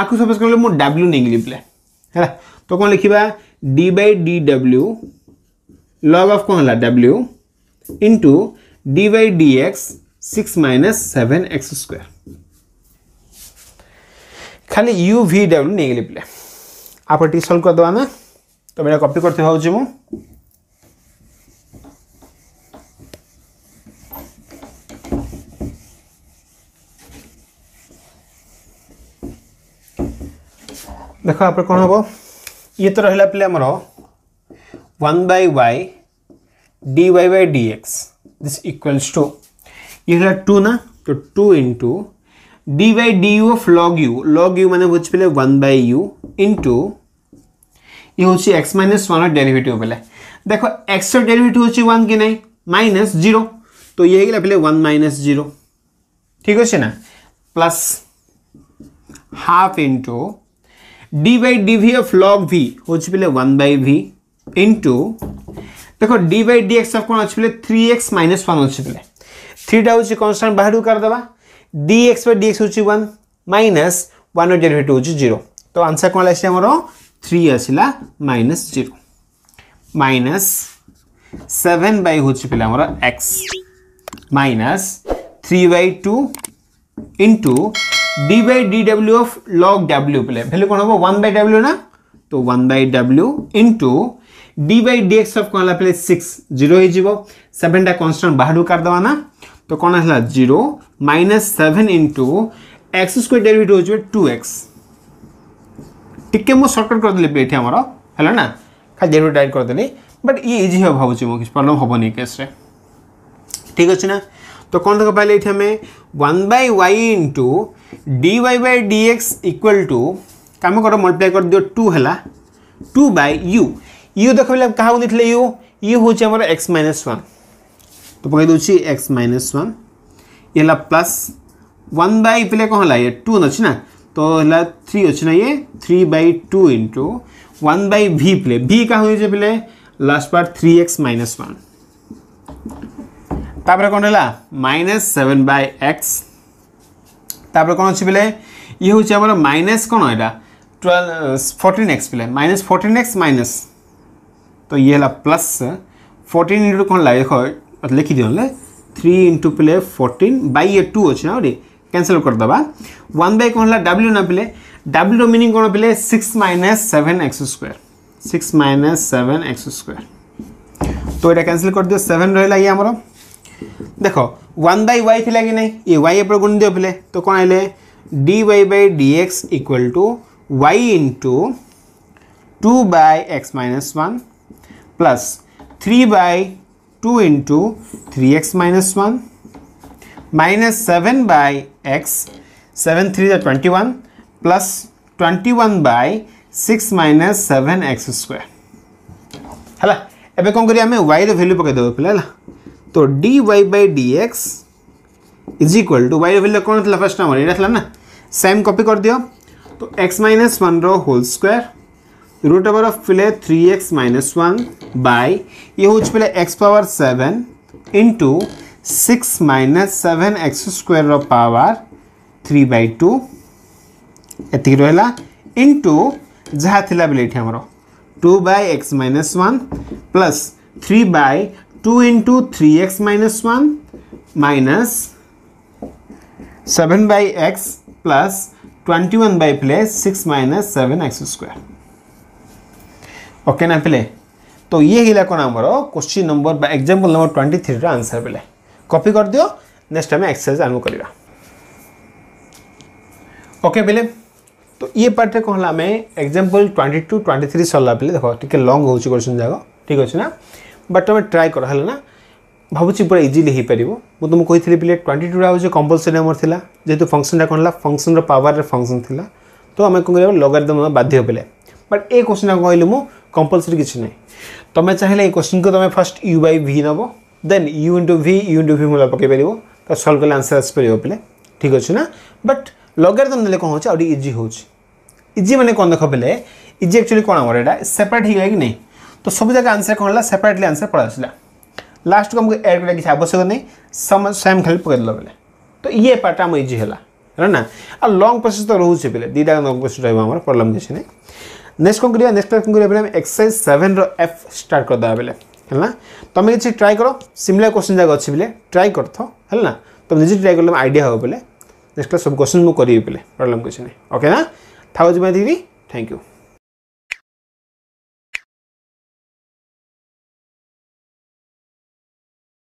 ଆକୁ ସପୋଜ୍ କହିଲେ ମୁଁ ଡବ୍ଲ୍ୟୁ ନେଇଗଲି ବୋଲେ ହେଲା ତ କ'ଣ ଲେଖିବା ଡି ବାଇ ଡି ଡବ୍ଲ୍ୟୁ ଲଗ୍ ଅଫ୍ କ'ଣ ହେଲା ଡବ୍ଲ୍ୟୁ into d by d x six minus seven x square खाली यू भि डब्ल्यू नहीं पे आप सल्व करदे ना तो मैं कपी कर देख आप कौन हम ये तो रहा पे आमर one by y d y y d x this equals to ये टू ना तो two into d y d u of log u log u मैंने बुझे वन बै यू इंटु ये हूँ एक्स माइनस वन डेरिवेट बोले देख एक्स डेरिवेट हूँ वन कि ना माइनस जीरो तो ये गला पहले वन माइनस जीरो ठीक अच्छे ना plus half into d y d v of log v हूँ पहले वन बै भि इंटु देख d y d x of कौन अच्छे थ्री एक्स माइनस वन अच्छे बोले थ्रीटा हूँ कन्स्टाट बाहर करदे D X by D X हूँ माइनस वन बाय डेरिवेट हूँ जीरो तो आंसर कौन आस थ्री आसला minus zero minus seven by हूँ पे x minus three by two into D by D W of log W पे भैल्यू कौन हम वन बै डब्ल्यू ना तो one by W into D by D X कौन पे सिक्स जीरो सेवेनटा कन्स्टेंट बाहर काटदेना तो कौन है zero minus seven into x square derivative हो टू एक्स टी मुझे सर्टकट करदे ये आमर है ना खाली डेरिवेटिव डायरेक्ट करदेली बट ये इजी हम भाव मो किसी प्रोब्लम हम नहीं केस ठीक अच्छे ना तो कौन देख पाइले ये आम one by y into d y by D x equal to कम कर मल्टीप्लाई कर दियो टू है टू बै यू यू देख पाला क्या देखे यू यू हूँ एक्स माइनस वा તો પકાઈ દઉં છું એક્સ માઇનસ વન એલા પ્લસ વન બાય પેલા કહો લાગે ટુ અછે ના તો એલા થ્રી અછે ના એ three by two into one by v પેલે ભી કા હોય છે પેલે last part three x minus one তাপরে কোণ হল মাইনাস সেভেন বাই এক্স তাপরে কোণ অছি বেলে ইয়ে হচ্ছে আমার মাইনাস কোণ এটা টুয়েলভ ফোরটিন এক্স বেলে মাইনাস ফোরটিন এক্স মাইনাস তো ইয়ে হল প্লাস ফোরটিন ইন্টু কোণ লাগে দেখ अर्थात लिखिदे थ्री इंटू पे फोर्टीन बै ए टू अच्छे ना कैनसल करदे वन बै कौन है डब्ल्यू ना पे डब्ल्यूर मिनिंग कौन पे six minus seven x square six minus seven x square तो यहाँ कैनसल कर दियो सेवेन रहा ये आमर देख वन बै वाई थी कि ना ये वाई एपटे गुण दियो पे तो कौन है d y by D x equal to y into two by x minus one plus three by two into three x minus one minus seven by x seven three ज़ा twenty one plus twenty one by six minus seven x square है एवं कौन करें आम Y value पकईदेव पे तो d y by D x is equal to y value कौन था फास्ट नंबर यहाँ ना सेम कपी कर दियो तो एक्स माइनस वन रो whole square root over of पहले three x minus one by ये x power seven into six minus seven x square power three by two एति रहा इंटू जहाँ थी बोले ये आमर two by x minus one plus three by two into three x minus one minus seven by x plus twenty one by प्ले six minus seven x square okay ନା ପିଲେ ତ ଇଏ ହେଇଗଲା କ'ଣ ଆମର କୋଶ୍ଚିନ୍ ନମ୍ବର ବା ଏକ୍ଜାମ୍ପଲ୍ ନମ୍ବର ଟ୍ୱେଣ୍ଟି ଥ୍ରୀର ଆନ୍ସର୍ ପିଲେ କପି କରିଦିଅ ନେକ୍ସଟ ଆମେ ଏକ୍ସରସାଇଜ୍ ଆରମ୍ଭ କରିବା ଓକେ ପିଲେ ତ ଇଏ ପାର୍ଟରେ କ'ଣ ହେଲା ଆମେ example twenty two twenty three ସରିଲା ପିଲେ ଦେଖ ଟିକେ ଲଙ୍ଗ ହେଉଛି କୋଶ୍ଚିନ୍ ଯାକ ଠିକ୍ ଅଛି ନା ବଟ୍ ତୁମେ ଟ୍ରାଏ କର ହେଲା ନା ଭାବୁଛି ପୁରା ଇଜିଲି ହୋଇପାରିବ ମୁଁ ତୁମକୁ କହିଥିଲି ପିଲେ ଟ୍ୱେଣ୍ଟି ଟୁଟା ହେଉଛି କମ୍ପଲସରି ଆମର ଥିଲା ଯେହେତୁ ଫଙ୍କସନ୍ଟା କ'ଣ ହେଲା ଫଙ୍କସନ୍ର ପାୱାରରେ ଫଙ୍କସନ୍ ଥିଲା ତ ଆମେ କ'ଣ କରିବା ଲଗାରିଦମ ବାଧ୍ୟ ପିଲେ ବଟ୍ ଏ କୋଶ୍ଚିନ୍ଟା କହିଲି ମୁଁ କମ୍ପଲସରି କିଛି ନାହିଁ ତୁମେ ଚାହିଁଲେ ଏଇ କ୍ୱେଶ୍ଚିନ୍କୁ ତୁମେ ଫାଷ୍ଟ ୟୁ ବାଇ ଭି ନେବ then u into v u into v ମୂଲା ପକାଇପାରିବ ତ ସଲ୍ଭ କଲେ ଆନ୍ସର୍ ଆସିପାରିବ ପିଲେ ଠିକ୍ ଅଛି ନା ବଟ୍ ଲଗାରେ ତୁମେ ନେଲେ କ'ଣ ହେଉଛି ଆଉ ଟିକେ ଇଜି ହେଉଛି ଇଜି ମାନେ କ'ଣ ଦେଖ ପିଲେ ଇଜି ଆକ୍ଚୁଆଲି କ'ଣ ଆମର ଏଇଟା ସେପାରେଟ୍ ହେଇଗଲା କି ନାହିଁ ତ ସବୁ ଜାଗା ଆନ୍ସର୍ କ'ଣ ହେଲା ସେପାରେଟ୍ଲି ଆନ୍ସର୍ ପଳାଇ ଆସିଲା ଲାଷ୍ଟକୁ ଆମକୁ ଏଡ଼୍ କରିବା କିଛି ଆବଶ୍ୟକ ନାହିଁ ସମ ସେମ୍ ଖାଲି ପକାଇଦେଲା ବେଲେ ତ ଇଏ ପାର୍ଟଟା ଆମ ଇଜି ହେଲା ହେଲା ନା ଆଉ ଲଙ୍ଗ୍ ପ୍ରୋସେସ୍ ତ ରହୁଛି ପିଲେ ଦୁଇଟା ଲଙ୍ଗ୍ ପ୍ରୋସେସ୍ ରହିବ ଆମର ପ୍ରୋବ୍ଲେମ୍ କିଛି ନାହିଁ ନେକ୍ସଟ କ'ଣ କରିବା ନେକ୍ସଟ କ'ଣ କରିବା ଆମେ ଏକ୍ସରସାଇଜ୍ ସେଭେନ୍ର ଏଫ୍ ଷ୍ଟାର୍ଟ କରିଦେବା ବେଲେ ହେଲା ତୁମେ କିଛି ଟ୍ରାଏ କର ସିମିଲାର କ୍ୱେଶ୍ଚିନ୍ ଯାକ ଅଛି ବେଲେ ଟ୍ରାଏ କରିଥାଅ ହେଲା ତୁମେ ନିଜେ ଟ୍ରାଏ କଲେ ଆଇଡ଼ିଆ ହେବ ବେଲେ ନେକ୍ସଟ କ୍ଲାସ୍ ସବୁ କ୍ୱେଶ୍ଚିନ୍ ମୁଁ କରିବି ବେଲେ ପ୍ରୋବ୍ଲେମ୍ କିଛି ନାହିଁ ଓକେ ନା ଥାଉ ଯିବା ଏତିକି ଥ୍ୟାଙ୍କ ୟୁ